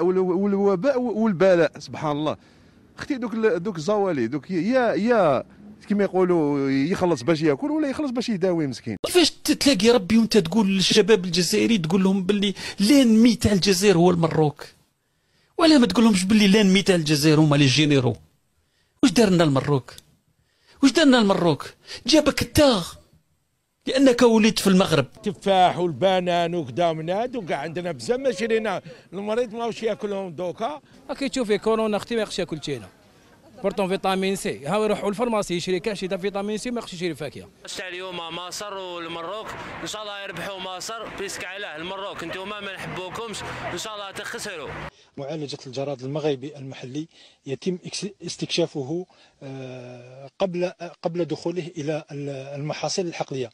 والوباء والبلاء سبحان الله اختي دوك دوك الزوالي دوك يا يا كما يقولوا يخلص باش ياكل ولا يخلص باش يداوي مسكين كيفاش تلاقي ربي وانت تقول للشباب الجزائري تقول لهم باللي لانمي على الجزائر هو المروك ولا ما تقول لهمش باللي لانمي على الجزائر هما لي جينيرو واش دار لنا المروك واش دار لنا المروك جابك التاغ لانك وليت في المغرب التفاح والبنان وكذا من هادو كاع عندنا بزاف ما شرينا المريض ماهوش ياكلهم دوكا كي تشوفي كورونا اختي ما يقدرش ياكل تينا برطون فيتامين سي ها يروح الفرماسي يشري كاش تاع فيتامين سي ما يخش يشري فاكهه تاع اليوم مصر والمروك ان شاء الله يربحوا مصر بيسك علاه المروك انتوما ما نحبوكمش ان شاء الله تخسروا معالجه الجراد المغربي المحلي يتم استكشافه آه، قبل قبل دخوله الى المحاصيل الحقليه